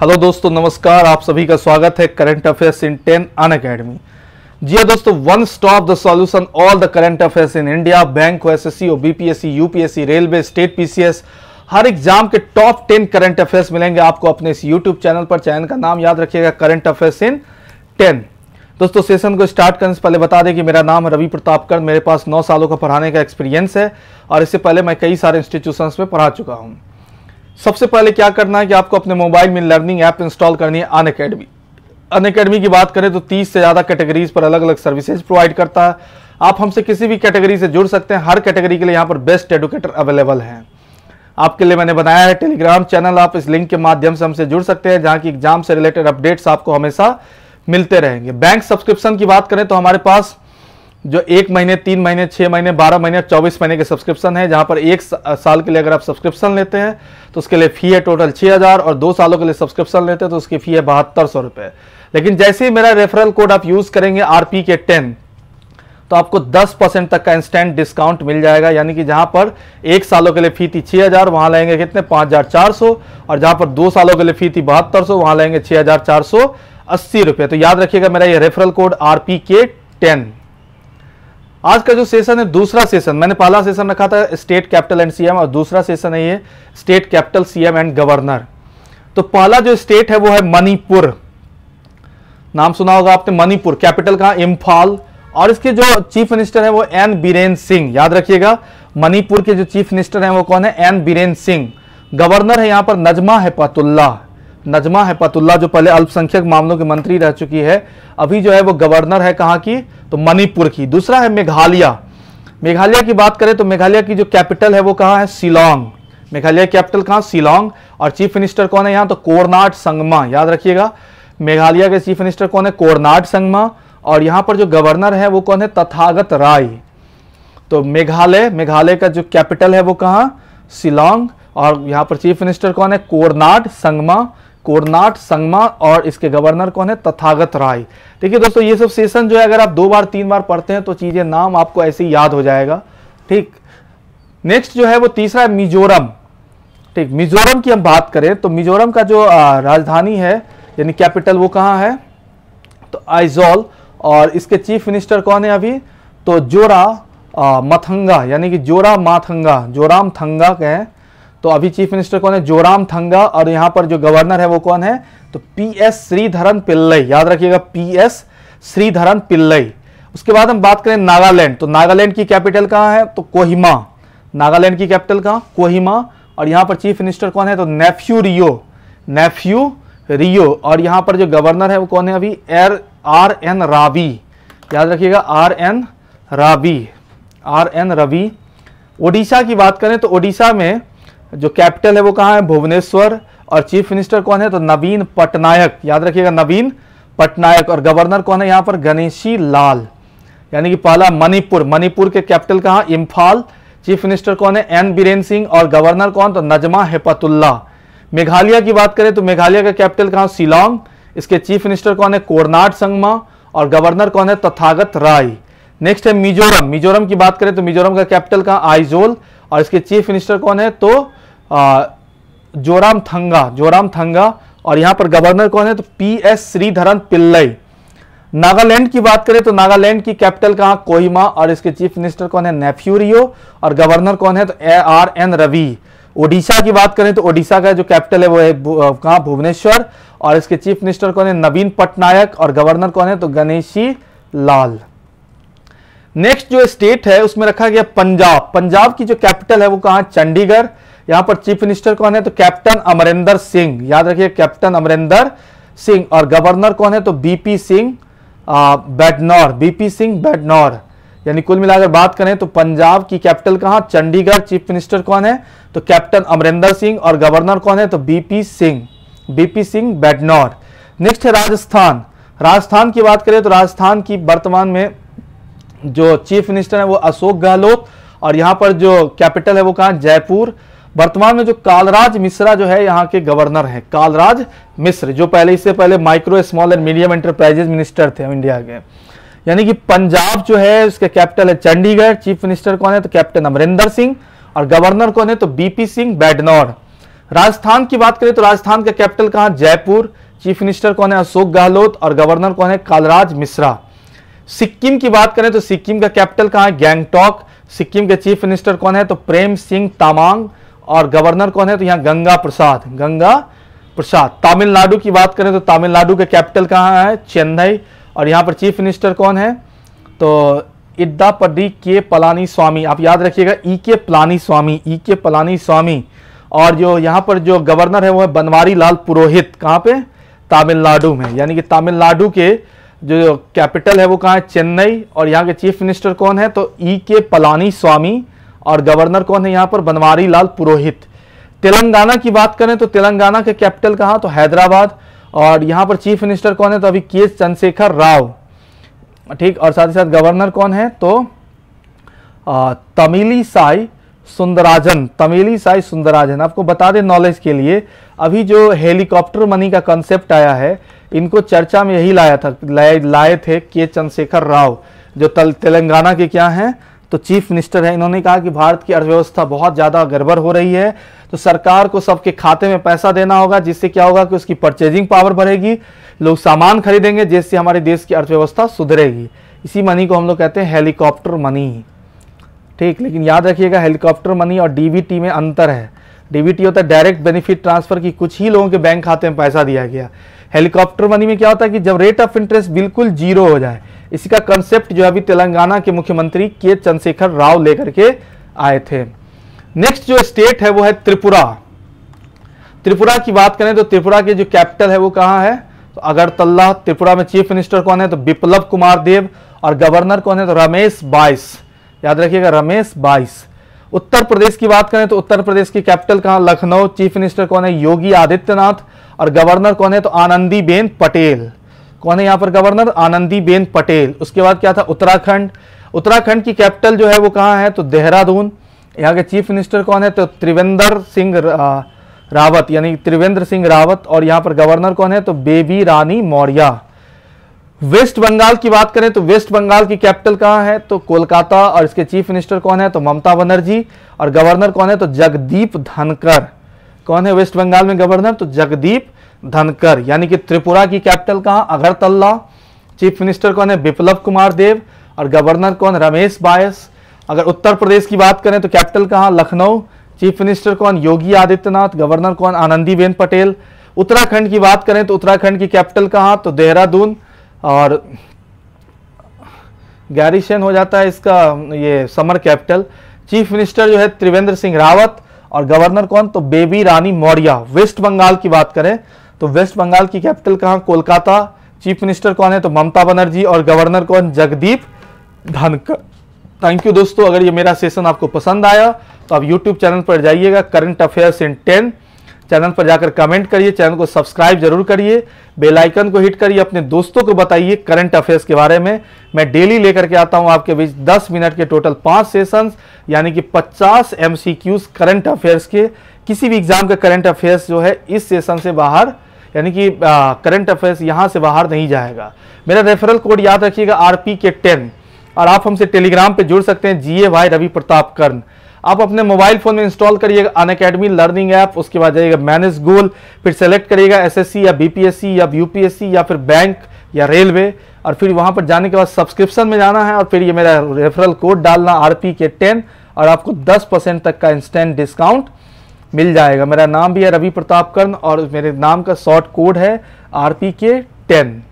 hello दोस्तों नमस्कार आप सभी का स्वागत है current affairs in ten Unacademy जी हाँ दोस्तों one stop the solution all the current affairs in India bank हो एसएससी हो BPSC UPSC railway state PCS हर एग्जाम के टॉप टेन करंट अफेयर्स मिलेंगे आपको अपने इस यूट्यूब चैनल पर चैनल का नाम याद रखिएगा करंट अफेयर्स इन टेन दोस्तों सेशन को स्टार्ट करने से पहले बता दें कि मेरा नाम है रवि प्रतापकर मेरे पास नौ सालों का पढ़ाने का एक्सपीरियंस है और इससे पहले मैं कई सारे इंस्टीट्यूशन में पढ़ा चुका हूँ सबसे पहले क्या करना है कि आपको अपने मोबाइल में लर्निंग ऐप इंस्टॉल करनी है अन अकेडमी अन अकेडमी की बात करें तो 30 से ज़्यादा कैटेगरीज पर अलग अलग सर्विसेज प्रोवाइड करता है आप हमसे किसी भी कैटेगरी से जुड़ सकते हैं हर कैटेगरी के लिए यहाँ पर बेस्ट एडुकेटर अवेलेबल हैं आपके लिए मैंने बनाया है टेलीग्राम चैनल आप इस लिंक के माध्यम से हमसे जुड़ सकते हैं जहाँ की एग्जाम से रिलेटेड अपडेट्स आपको हमेशा मिलते रहेंगे बैंक सब्सक्रिप्शन की बात करें तो हमारे पास जो एक महीने तीन महीने छः महीने बारह महीने चौबीस महीने के सब्सक्रिप्शन है जहाँ पर एक साल के लिए अगर आप सब्सक्रिप्शन लेते हैं तो उसके लिए फ़ी है टोटल छः हज़ार और दो सालों के लिए सब्सक्रिप्शन लेते हैं तो उसकी फ़ी है बहत्तर सौ रुपये लेकिन जैसे ही मेरा रेफरल कोड आप यूज़ करेंगे आर पी के टेन तो आपको दस परसेंट तक का इंस्टेंट डिस्काउंट मिल जाएगा यानी कि जहां पर एक सालों के लिए फी थी छः हज़ार वहाँ लेंगे कितने पाँच हज़ार चार सौ और जहां पर दो सालों के लिए फी थी बहत्तर सौ वहाँ लेंगे छः हज़ार चार सौ अस्सी रुपये तो याद रखिएगा मेरा ये referral code R K ten आज का जो सेशन है दूसरा सेशन मैंने पहला सेशन रखा था स्टेट कैपिटल एंड सीएम और दूसरा सेशन है ये state capital CM and governor तो पहला जो स्टेट है वो है मणिपुर नाम सुना होगा आपने मणिपुर कैपिटल कहा इम्फाल और इसके जो चीफ मिनिस्टर है वो एन बीरेन सिंह याद रखिएगा मणिपुर के जो चीफ मिनिस्टर है वो कौन है एन बीरेन सिंह गवर्नर है यहाँ पर नजमा है पतुल्ला नजमा पतुल्ला जो पहले अल्पसंख्यक मामलों की मंत्री रह चुकी है अभी जो है वो गवर्नर है कहाँ की तो मणिपुर की दूसरा है मेघालय मेघालय की बात करें तो मेघालय की जो कैपिटल है वो कहाँ है शिलोंग मेघालय कैपिटल कहाँ शिलोंग और चीफ मिनिस्टर कौन है यहाँ तो कोरनाट संगमा याद रखिएगा मेघालय के चीफ मिनिस्टर कौन है कोरनाट संगमा और यहाँ पर जो गवर्नर है वो कौन है तथागत राय तो मेघालय मेघालय का जो कैपिटल है वो कहाँ शिलोंग और यहाँ पर चीफ मिनिस्टर कौन है कोरनाट संगमा कोरनाट संगमा और इसके गवर्नर कौन है तथागत राय देखिए दोस्तों ये सब सेशन जो है अगर आप दो बार तीन बार पढ़ते हैं तो चीज़ें नाम आपको ऐसे ही याद हो जाएगा ठीक नेक्स्ट जो है वो तीसरा है मिजोरम ठीक मिजोरम की हम बात करें तो मिजोरम का जो राजधानी है यानी कैपिटल वो कहाँ है तो आइजोल और इसके चीफ मिनिस्टर कौन है अभी तो जोरा मथंगा यानी कि जोरा माथंगा जोराम थंगा के हैं तो अभी चीफ मिनिस्टर कौन है जोराम थंगा और यहां पर जो गवर्नर है वो कौन है तो पी एस श्रीधरन पिल्लई याद रखिएगा पी एस श्रीधरन पिल्लई उसके बाद हम बात करें नागालैंड तो नागालैंड की कैपिटल कहां है तो कोहिमा नागालैंड की कैपिटल कहां कोहिमा और यहां पर चीफ मिनिस्टर कौन है तो नेफ्यू रियो नेफ्यू रियो और यहां पर जो गवर्नर है वो कौन है अभी एर आर एन रावी याद रखिएगा R N Ravi R N Ravi Odisha की बात करें तो ओडिशा में जो कैपिटल है वो कहाँ है भुवनेश्वर और चीफ मिनिस्टर कौन है तो नवीन पटनायक याद रखिएगा नवीन पटनायक और गवर्नर कौन है यहाँ पर गणेशी लाल यानी कि पहला मणिपुर मणिपुर के कैपिटल कहाँ इम्फाल चीफ मिनिस्टर कौन है एन बीरेन सिंह और गवर्नर कौन तो नजमा हेपतुल्ला मेघालय की बात करें तो मेघालय का कैपिटल कहाँ शिलोंग इसके चीफ मिनिस्टर कौन है कोरनाट संगमा और गवर्नर कौन है तथागत राय नेक्स्ट है मिजोरम मिजोरम की बात करें तो मिजोरम का कैपिटल कहाँ आइजोल और इसके चीफ मिनिस्टर कौन है तो जोराम थंगा जोराम थंगा और यहां पर गवर्नर कौन है तो पी एस श्रीधरन पिल्लई नागालैंड की बात करें तो नागालैंड की कैपिटल कहां कोहिमा और इसके चीफ मिनिस्टर कौन है नेफ्यूरियो और गवर्नर कौन है तो A R N Ravi Odisha की बात करें तो ओडिशा का जो कैपिटल है वो है कहा भुवनेश्वर और इसके चीफ मिनिस्टर कौन है नवीन पटनायक और गवर्नर कौन है तो गणेशी लाल नेक्स्ट जो स्टेट है उसमें रखा गया पंजाब पंजाब की जो कैपिटल है वो कहाँ चंडीगढ़ यहां पर चीफ मिनिस्टर कौन है तो कैप्टन अमरिंदर सिंह याद रखिए कैप्टन अमरिंदर सिंह और गवर्नर कौन है तो बीपी सिंह बैडनौर बीपी सिंह बैडनौर यानी कुल मिलाकर बात करें तो पंजाब की कैपिटल कहां चंडीगढ़ चीफ मिनिस्टर कौन है तो कैप्टन अमरिंदर सिंह और गवर्नर कौन है तो B P Singh B P Singh Badnore next है राजस्थान राजस्थान की बात करें तो राजस्थान की वर्तमान में जो चीफ मिनिस्टर है वो अशोक गहलोत और यहां पर जो कैपिटल है वो कहां जयपुर वर्तमान में जो कालराज मिश्रा जो है यहाँ के गवर्नर हैं कालराज मिश्र जो पहले इससे पहले micro small and medium enterprises minister थे इंडिया के यानी कि पंजाब जो है उसका कैपिटल है चंडीगढ़ चीफ मिनिस्टर कौन है तो कैप्टन अमरिंदर सिंह और गवर्नर कौन है तो बीपी सिंह बैडनौर राजस्थान की बात करें तो राजस्थान का कैपिटल कहाँ जयपुर चीफ मिनिस्टर कौन है अशोक गहलोत और गवर्नर कौन है कालराज मिश्रा सिक्किम की बात करें तो सिक्किम का कैपिटल कहाँ है गैंगटॉक सिक्किम के चीफ मिनिस्टर कौन है तो प्रेम सिंह तामांग और गवर्नर कौन है तो यहाँ गंगा प्रसाद गंगा प्रसाद तमिलनाडु की बात करें तो तमिलनाडु के कैपिटल कहाँ है चेन्नई और यहाँ पर चीफ मिनिस्टर कौन है तो इद्दापडी के पलानी स्वामी आप याद रखिएगा ई e के पलानी स्वामी ई e के पलानी स्वामी और जो यहाँ पर जो गवर्नर है वो है बनवारी लाल पुरोहित कहाँ पे तमिलनाडु में यानी कि तमिलनाडु के जो कैपिटल है वो कहाँ है चेन्नई और यहाँ के चीफ मिनिस्टर कौन है तो ई e के पलानी स्वामी और गवर्नर कौन है यहाँ पर बनवारी लाल पुरोहित तेलंगाना की बात करें तो तेलंगाना के कैपिटल कहा तो हैदराबाद और यहाँ पर चीफ मिनिस्टर कौन है तो अभी के चंद्रशेखर राव ठीक और साथ ही साथ गवर्नर कौन है तो तमिली साई सुंदराजन तमिली साई सुंदराजन आपको बता दें नॉलेज के लिए अभी जो हेलीकॉप्टर मनी का कंसेप्ट आया है इनको चर्चा में यही लाया था लाए लाए थे के चंद्रशेखर राव जो तल तेलंगाना के क्या हैं तो चीफ मिनिस्टर है इन्होंने कहा कि भारत की अर्थव्यवस्था बहुत ज़्यादा गड़बड़ हो रही है तो सरकार को सबके खाते में पैसा देना होगा जिससे क्या होगा कि उसकी परचेजिंग पावर बढ़ेगी लोग सामान खरीदेंगे जिससे हमारे देश की अर्थव्यवस्था सुधरेगी इसी मनी को हम लोग कहते हैं हेलीकॉप्टर मनी ठीक लेकिन याद रखिएगा हेलीकॉप्टर मनी और डीबीटी में अंतर है डीबीटी होता है डायरेक्ट बेनिफिट ट्रांसफर की कुछ ही लोगों के बैंक खाते में पैसा दिया गया हेलीकॉप्टर मनी में क्या होता है कि जब रेट ऑफ इंटरेस्ट बिल्कुल जीरो हो जाए इसी का कंसेप्ट जो है अभी तेलंगाना के मुख्यमंत्री के चंद्रशेखर राव लेकर के आए थे नेक्स्ट जो स्टेट है वो है त्रिपुरा त्रिपुरा की बात करें तो त्रिपुरा के जो कैपिटल है वो कहां है तो अगरतल्ला त्रिपुरा में चीफ मिनिस्टर कौन है तो बिप्लब कुमार देव और गवर्नर कौन है तो रमेश बाइस याद रखिएगा रमेश बाइस उत्तर प्रदेश की बात करें तो उत्तर प्रदेश की कैपिटल कहां लखनऊ चीफ मिनिस्टर कौन है योगी आदित्यनाथ और गवर्नर कौन है तो आनंदीबेन पटेल कौन है यहां पर गवर्नर आनंदी बेन पटेल उसके बाद क्या था उत्तराखंड उत्तराखंड की कैपिटल जो है वो कहां है तो देहरादून यहाँ के चीफ मिनिस्टर कौन है तो त्रिवेंद्र सिंह रावत यानी त्रिवेंद्र सिंह रावत और यहां पर गवर्नर कौन है तो बेबी रानी मौर्या वेस्ट बंगाल की बात करें तो वेस्ट बंगाल की कैपिटल कहां है तो कोलकाता और इसके चीफ मिनिस्टर कौन है तो ममता बनर्जी और गवर्नर कौन है तो जगदीप धनकर कौन है वेस्ट बंगाल में गवर्नर तो जगदीप धनकर यानी कि त्रिपुरा की कैपिटल कहा अगरतला चीफ मिनिस्टर कौन है विप्लव कुमार देव और गवर्नर कौन रमेश बायस अगर उत्तर प्रदेश की बात करें तो कैपिटल कहाँ लखनऊ चीफ मिनिस्टर कौन योगी आदित्यनाथ गवर्नर कौन आनंदीबेन पटेल उत्तराखंड की बात करें तो उत्तराखंड की कैपिटल कहाँ तो देहरादून और गैरिशन हो जाता है इसका ये समर कैपिटल चीफ मिनिस्टर जो है त्रिवेंद्र सिंह रावत और गवर्नर कौन तो बेबी रानी मौर्या वेस्ट बंगाल की बात करें तो वेस्ट बंगाल की कैपिटल कहाँ कोलकाता चीफ मिनिस्टर कौन है तो ममता बनर्जी और गवर्नर कौन जगदीप धनकर थैंक यू दोस्तों अगर ये मेरा सेशन आपको पसंद आया तो आप यूट्यूब चैनल पर जाइएगा current affairs in ten channel पर जाकर कमेंट करिए चैनल को सब्सक्राइब जरूर करिए बेल आइकन को हिट करिए अपने दोस्तों को बताइए करंट अफेयर्स के बारे में मैं डेली लेकर के आता हूं आपके बीच 10 मिनट के टोटल पांच सेशंस यानी कि 50 एमसीक्यूज करंट अफेयर्स के किसी भी एग्जाम का करंट अफेयर्स जो है इस सेशन से बाहर यानी कि करंट अफेयर्स यहाँ से बाहर नहीं जाएगा मेरा रेफरल कोड याद रखिएगा आर पी के टेन और आप हमसे टेलीग्राम पे जुड़ सकते हैं G A Y Ravi Pratap Karn आप अपने मोबाइल फ़ोन में इंस्टॉल करिएगा अन अकेडमी लर्निंग ऐप उसके बाद जाइएगा मैनेज गोल फिर सेलेक्ट करिएगा एसएससी या बीपीएससी या यूपीएससी या फिर बैंक या रेलवे और फिर वहां पर जाने के बाद सब्सक्रिप्शन में जाना है और फिर ये मेरा रेफरल कोड डालना आर के टेन और आपको दस परसेंट तक का इंस्टेंट डिस्काउंट मिल जाएगा मेरा नाम भी है रवि प्रताप कर्ण और मेरे नाम का शॉर्ट कोड है आर पी के टेन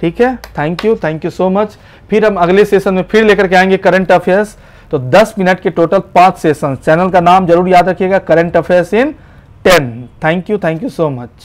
ठीक है thank you thank you so much फिर हम अगले सेशन में फिर लेकर के आएंगे करंट अफेयर्स तो 10 मिनट के टोटल पांच सेशन चैनल का नाम जरूर याद रखिएगा current affairs in 10 thank you thank you so much